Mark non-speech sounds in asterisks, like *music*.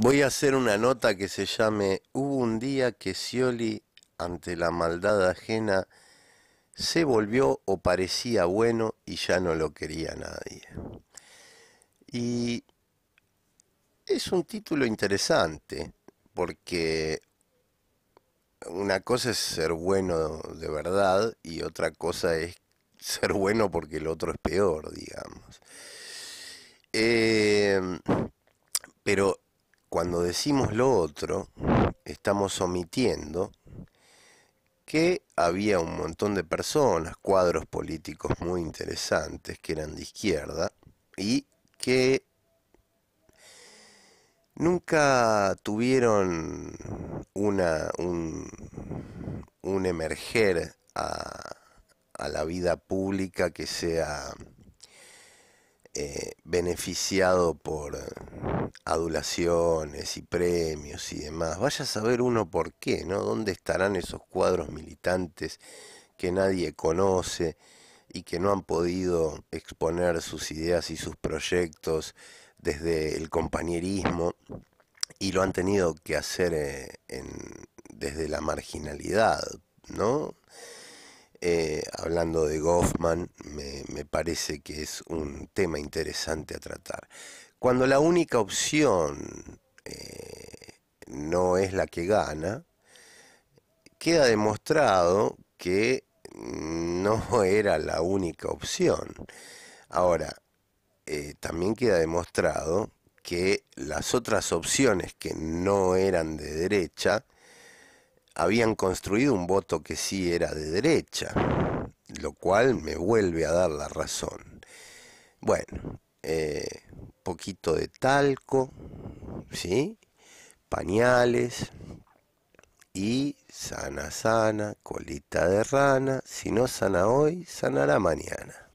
Voy a hacer una nota que se llame Hubo un día que sioli ante la maldad ajena, se volvió o parecía bueno y ya no lo quería nadie. Y es un título interesante, porque una cosa es ser bueno de verdad y otra cosa es ser bueno porque el otro es peor, digamos. Eh, pero cuando decimos lo otro, estamos omitiendo que había un montón de personas, cuadros políticos muy interesantes que eran de izquierda y que nunca tuvieron una, un, emerger a, la vida pública que sea eh, beneficiado por, adulaciones y premios y demás. Vaya a saber uno por qué, ¿no? ¿Dónde estarán esos cuadros militantes que nadie conoce y que no han podido exponer sus ideas y sus proyectos desde el compañerismo y lo han tenido que hacer eh, desde la marginalidad, ¿no? Eh, hablando de Goffman, me, me parece que es un tema interesante a tratar. Cuando la única opción eh, no es la que gana, queda demostrado que no *laughs* era la única opción. Ahora, eh, también queda demostrado que las otras opciones que no eran de derecha habían construido un voto que sí era de derecha, lo cual me vuelve a dar la razón. Bueno, eh, poquito de talco, ¿sí? pañales y sana, sana, colita de rana. Si no sana hoy, la mañana.